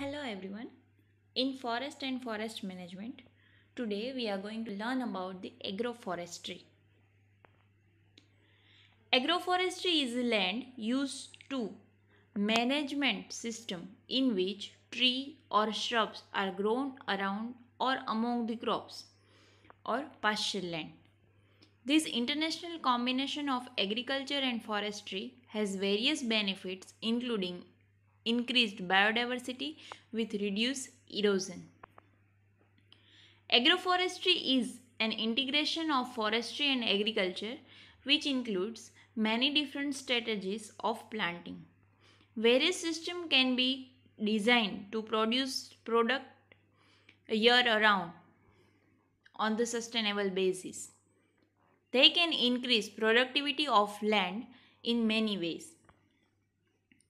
Hello everyone. In forest and forest management, today we are going to learn about the agroforestry. Agroforestry is land used to management system in which tree or shrubs are grown around or among the crops or pasture land. This international combination of agriculture and forestry has various benefits including increased biodiversity with reduced erosion. Agroforestry is an integration of forestry and agriculture which includes many different strategies of planting. Various systems can be designed to produce product year around on the sustainable basis. They can increase productivity of land in many ways.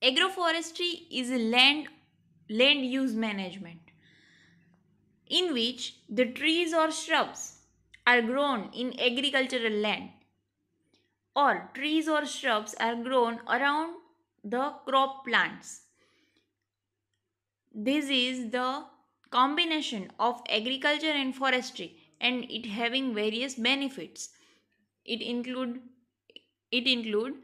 Agroforestry is a land, land use management in which the trees or shrubs are grown in agricultural land or trees or shrubs are grown around the crop plants. This is the combination of agriculture and forestry and it having various benefits. It include it include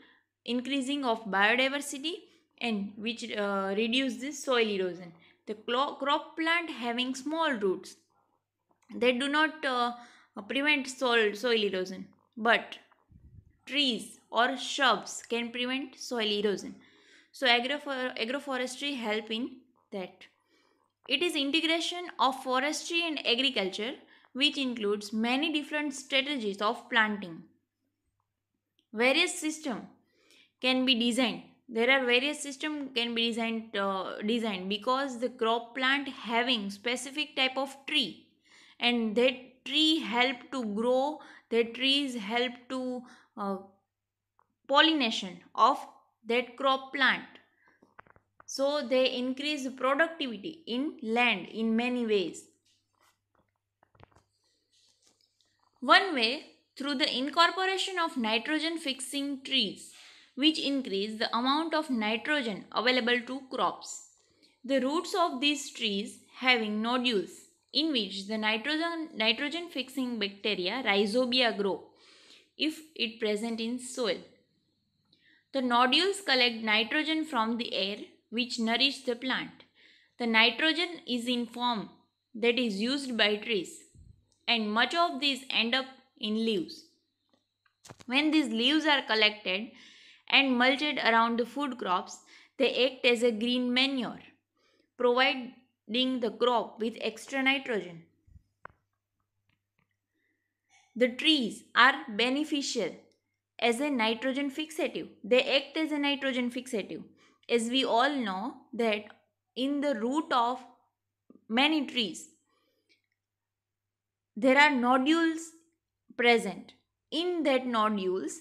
increasing of biodiversity, and which uh, reduce this soil erosion the crop plant having small roots they do not uh, uh, prevent soil, soil erosion but trees or shrubs can prevent soil erosion so agroforestry help in that it is integration of forestry and agriculture which includes many different strategies of planting various system can be designed there are various system can be designed uh, designed because the crop plant having specific type of tree and that tree help to grow the trees help to uh, pollination of that crop plant so they increase productivity in land in many ways one way through the incorporation of nitrogen fixing trees which increase the amount of nitrogen available to crops. The roots of these trees having nodules in which the nitrogen, nitrogen fixing bacteria rhizobia grow if it present in soil. The nodules collect nitrogen from the air which nourish the plant. The nitrogen is in form that is used by trees and much of these end up in leaves. When these leaves are collected, and mulched around the food crops, they act as a green manure, providing the crop with extra nitrogen. The trees are beneficial as a nitrogen fixative. They act as a nitrogen fixative. As we all know that in the root of many trees, there are nodules present. In that nodules,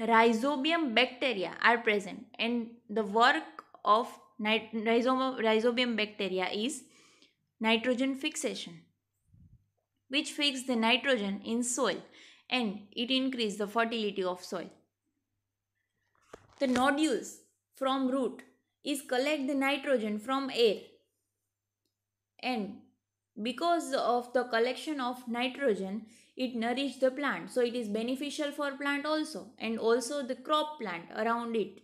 rhizobium bacteria are present and the work of rhizobium bacteria is nitrogen fixation which fix the nitrogen in soil and it increase the fertility of soil. The nodules from root is collect the nitrogen from air and because of the collection of nitrogen it nourish the plant so it is beneficial for plant also and also the crop plant around it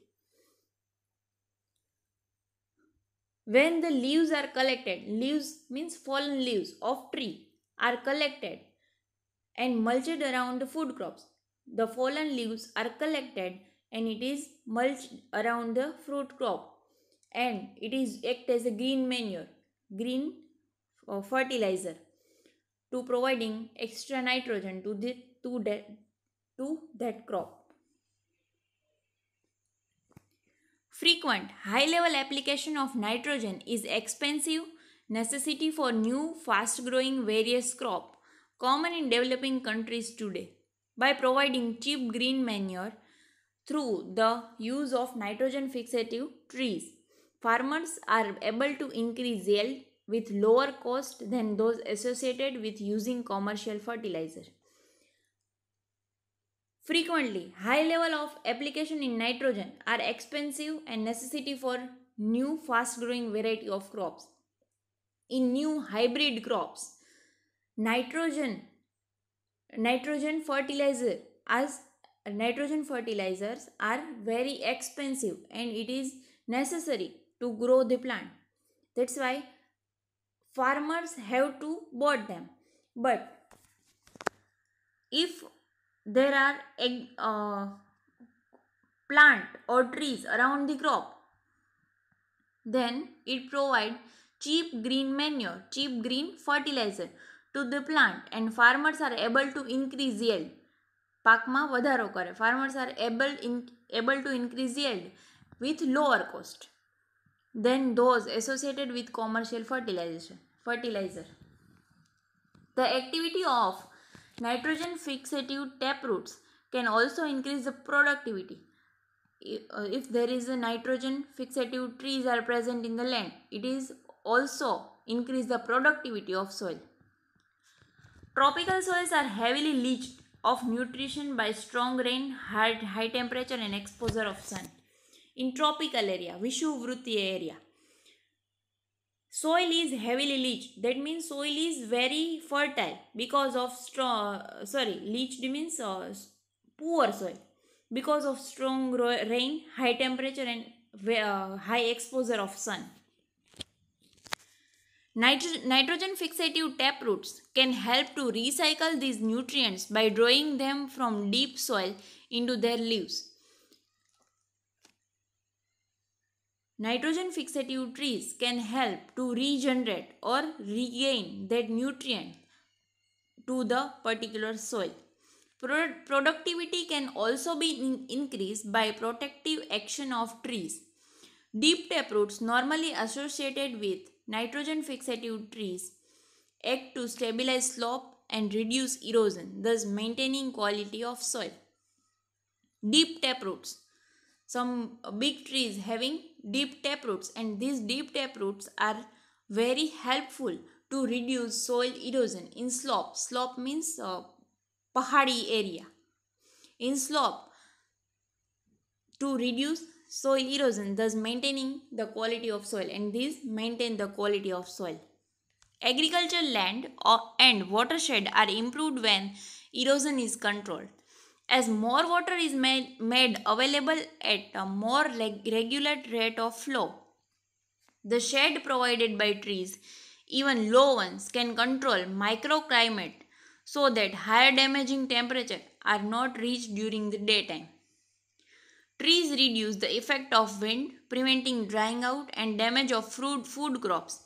when the leaves are collected leaves means fallen leaves of tree are collected and mulched around the food crops the fallen leaves are collected and it is mulched around the fruit crop and it is act as a green manure green uh, fertilizer to providing extra nitrogen to, the, to, that to that crop. Frequent high level application of nitrogen is expensive necessity for new fast growing various crop common in developing countries today. By providing cheap green manure through the use of nitrogen fixative trees, farmers are able to increase yield with lower cost than those associated with using commercial fertilizer. Frequently, high level of application in nitrogen are expensive and necessity for new fast growing variety of crops. In new hybrid crops, nitrogen nitrogen fertilizer as nitrogen fertilizers are very expensive and it is necessary to grow the plant. That's why farmers have to bought them but if there are a uh, plant or trees around the crop then it provide cheap green manure cheap green fertilizer to the plant and farmers are able to increase yield પાકમાં વધારો કરે farmers are able able to increase yield with lower cost than those associated with commercial fertilization fertilizer the activity of nitrogen fixative tap roots can also increase the productivity uh, if there is a nitrogen fixative trees are present in the land it is also increase the productivity of soil tropical soils are heavily leached of nutrition by strong rain hard, high temperature and exposure of sun in tropical area, Vishuvriti area. Soil is heavily leached. That means soil is very fertile because of strong, sorry, leached means uh, poor soil. Because of strong rain, high temperature and uh, high exposure of sun. nitrogen fixative tap roots can help to recycle these nutrients by drawing them from deep soil into their leaves. Nitrogen fixative trees can help to regenerate or regain that nutrient to the particular soil. Pro productivity can also be in increased by protective action of trees. Deep taproots normally associated with nitrogen fixative trees act to stabilize slope and reduce erosion, thus maintaining quality of soil. Deep taproots. Some big trees having deep tap roots and these deep tap roots are very helpful to reduce soil erosion in slope. Slope means uh, pahadi area. In slope, to reduce soil erosion, thus maintaining the quality of soil and these maintain the quality of soil. Agricultural land uh, and watershed are improved when erosion is controlled as more water is made, made available at a more reg regulate rate of flow. The shade provided by trees, even low ones, can control microclimate so that higher damaging temperature are not reached during the daytime. Trees reduce the effect of wind, preventing drying out and damage of fruit, food crops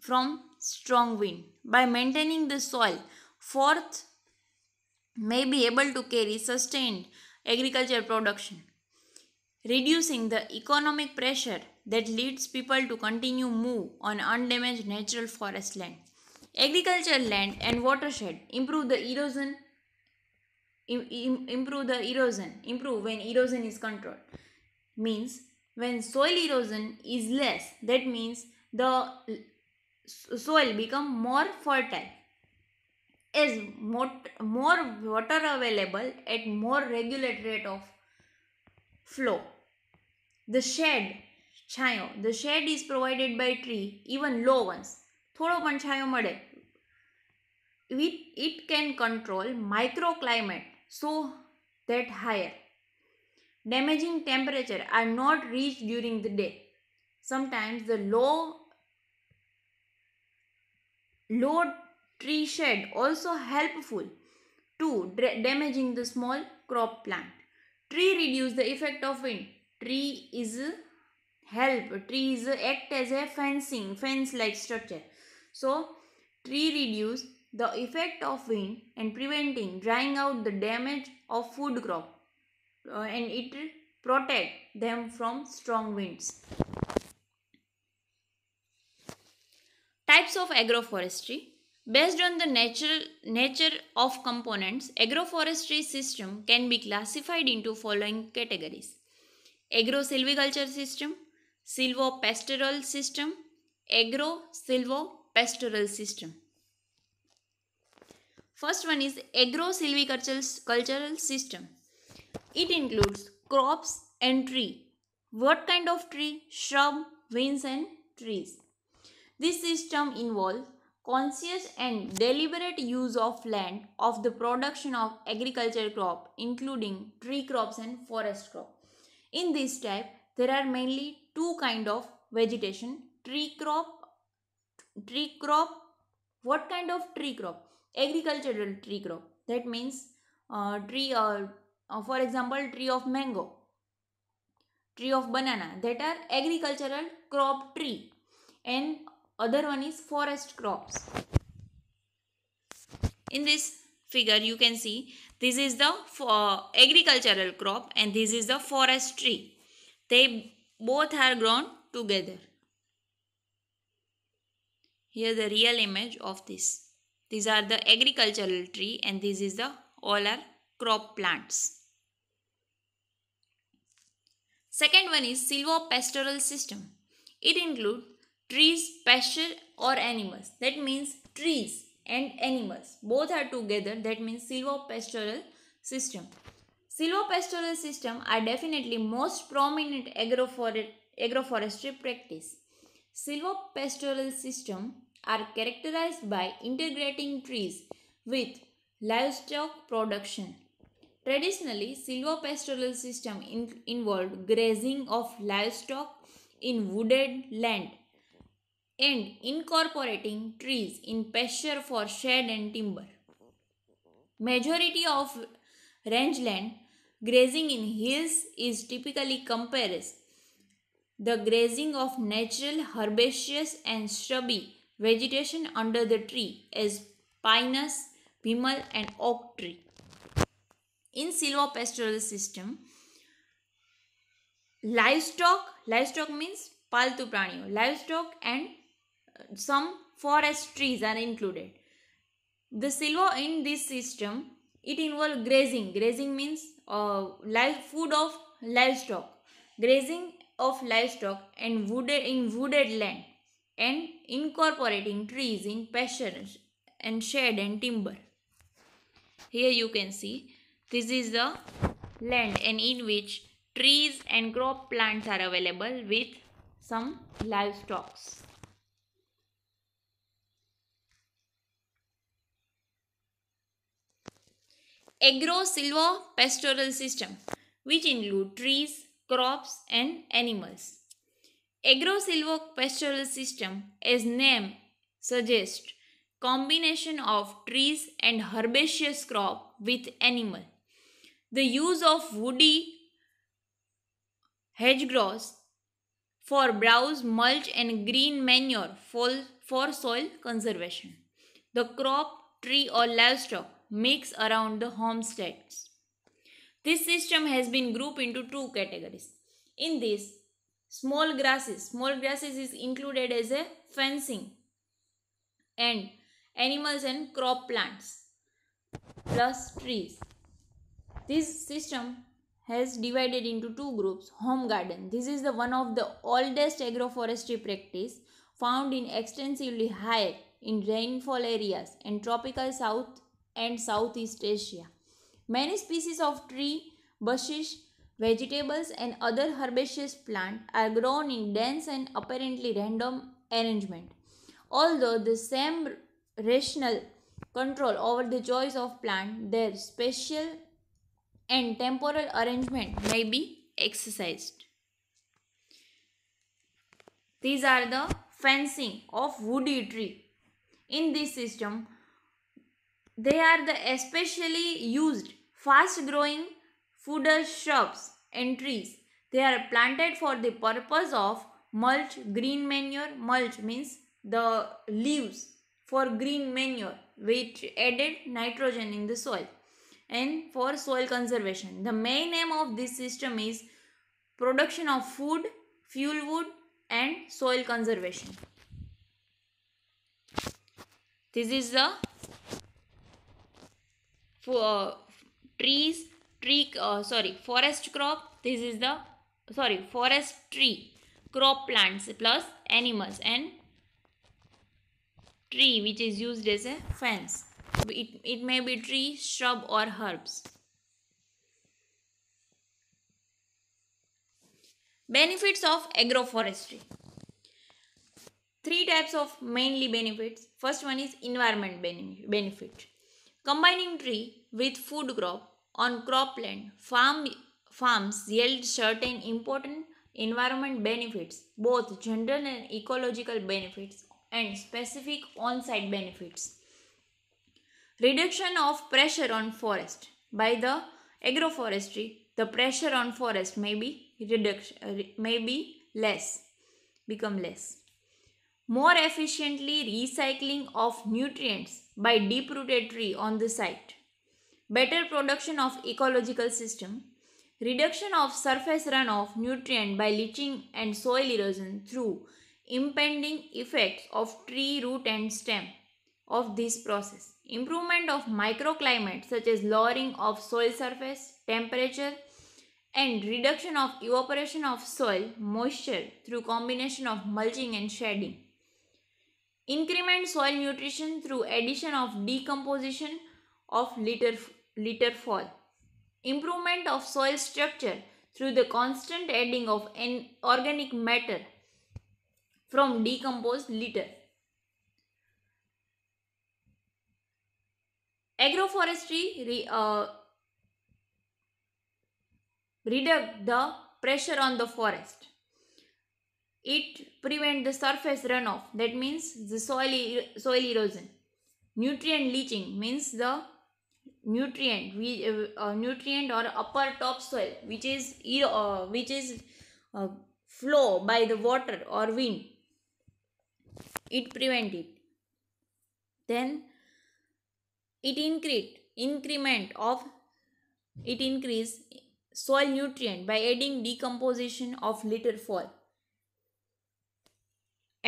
from strong wind. By maintaining the soil, fourth may be able to carry sustained agriculture production, reducing the economic pressure that leads people to continue move on undamaged natural forest land. Agriculture land and watershed improve the erosion improve the erosion improve when erosion is controlled means when soil erosion is less that means the soil become more fertile is more, more water available at more regulated rate of flow. The shed, chayo, the shed is provided by tree, even low ones. Thodo pan chayo made. It, it can control microclimate so that higher. Damaging temperature are not reached during the day. Sometimes the low, low tree shed also helpful to damaging the small crop plant. Tree reduce the effect of wind. Tree is help. Tree is act as a fencing, fence like structure. So, tree reduce the effect of wind and preventing drying out the damage of food crop uh, and it protect them from strong winds. Types of agroforestry Based on the natural nature of components, agroforestry system can be classified into following categories. Agro-silviculture system, silvo-pastoral system, agro-silvo-pastoral system. First one is agro-silvicultural system. It includes crops and tree. What kind of tree? Shrub, vines and trees. This system involves conscious and deliberate use of land of the production of agricultural crop including tree crops and forest crop in this type there are mainly two kind of vegetation tree crop tree crop what kind of tree crop agricultural tree crop that means uh, tree uh, uh, for example tree of mango tree of banana that are agricultural crop tree and other one is forest crops in this figure you can see this is the uh, agricultural crop and this is the forestry they both are grown together here the real image of this these are the agricultural tree and this is the all are crop plants second one is silvopastoral system it includes trees pasture or animals that means trees and animals both are together that means silvopastoral system silvopastoral system are definitely most prominent agroforest agroforestry practice silvopastoral system are characterized by integrating trees with livestock production Traditionally, silvopastoral system in involved grazing of livestock in wooded land and incorporating trees in pasture for shade and timber. Majority of rangeland grazing in hills is typically compares the grazing of natural herbaceous and shrubby vegetation under the tree as pinus, pimal and oak tree. In silvopastoral system, livestock, livestock means paltu pranio, livestock and some forest trees are included. The silo in this system, it involves grazing. Grazing means uh, live food of livestock. Grazing of livestock and wooded in wooded land and incorporating trees in pasture and shed and timber. Here you can see this is the land and in which trees and crop plants are available with some livestocks. agro-silvo-pastoral system which include trees, crops and animals. Agro-silvo-pastoral system as name suggests combination of trees and herbaceous crop with animal. The use of woody hedgerows for browse, mulch and green manure for soil conservation. The crop, tree or livestock makes around the homesteads. This system has been grouped into two categories. In this, small grasses, small grasses is included as a fencing and animals and crop plants plus trees. This system has divided into two groups home garden this is the one of the oldest agroforestry practice found in extensively high in rainfall areas and tropical south and Southeast Asia. Many species of tree, bushes, vegetables and other herbaceous plants are grown in dense and apparently random arrangement. Although the same rational control over the choice of plant, their spatial and temporal arrangement may be exercised. These are the fencing of woody tree. In this system, they are the especially used fast growing food shrubs and trees. They are planted for the purpose of mulch, green manure. Mulch means the leaves for green manure which added nitrogen in the soil and for soil conservation. The main aim of this system is production of food, fuel wood and soil conservation. This is the for trees, tree, uh, sorry, forest crop. This is the, sorry, forest tree, crop plants plus animals and tree which is used as a fence. It, it may be tree, shrub or herbs. Benefits of agroforestry. Three types of mainly benefits. First one is environment benefit. Combining tree with food crop on cropland farm farms yield certain important environment benefits, both general and ecological benefits and specific on-site benefits. Reduction of pressure on forest by the agroforestry, the pressure on forest may be reduction may be less, become less more efficiently recycling of nutrients by deep-rooted tree on the site, better production of ecological system, reduction of surface runoff nutrient by leaching and soil erosion through impending effects of tree root and stem of this process, improvement of microclimate such as lowering of soil surface, temperature, and reduction of evaporation of soil moisture through combination of mulching and shedding. Increment soil nutrition through addition of decomposition of litter, litter fall. Improvement of soil structure through the constant adding of an organic matter from decomposed litter. Agroforestry re, uh, reduce the pressure on the forest. It prevent the surface runoff. That means the soil, soil erosion. Nutrient leaching means the nutrient we, uh, uh, nutrient or upper topsoil which is uh, which is uh, flow by the water or wind it prevent it then it increase increment of it increase soil nutrient by adding decomposition of litter fall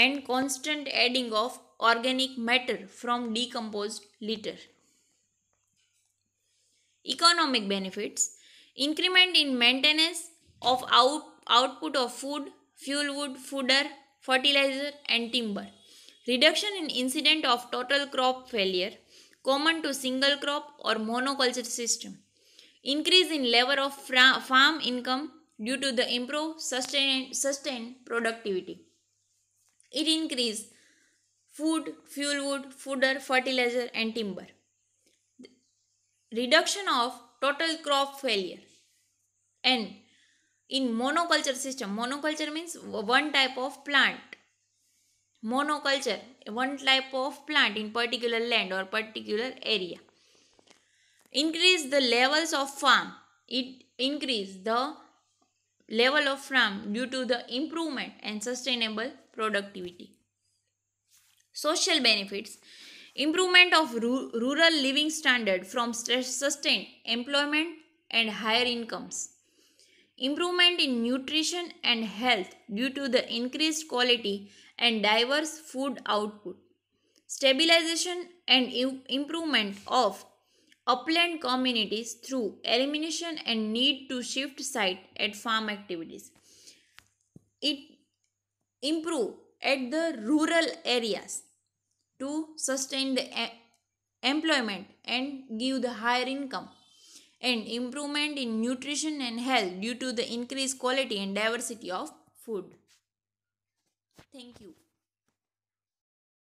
and constant adding of organic matter from decomposed litter. Economic benefits increment in maintenance of out, output of food, fuel wood, fodder, fertilizer, and timber. Reduction in incident of total crop failure common to single crop or monoculture system. Increase in level of farm income due to the improved sustained, productivity. It increases food, fuel wood, fodder, fertilizer and timber. Reduction of total crop failure. And in monoculture system, monoculture means one type of plant. Monoculture, one type of plant in particular land or particular area. Increase the levels of farm. It increase the level of farm due to the improvement and sustainable productivity. Social benefits improvement of rural living standard from sustained employment and higher incomes improvement in nutrition and health due to the increased quality and diverse food output stabilization and improvement of upland communities through elimination and need to shift site at farm activities. It improve at the rural areas to sustain the employment and give the higher income and improvement in nutrition and health due to the increased quality and diversity of food. Thank you.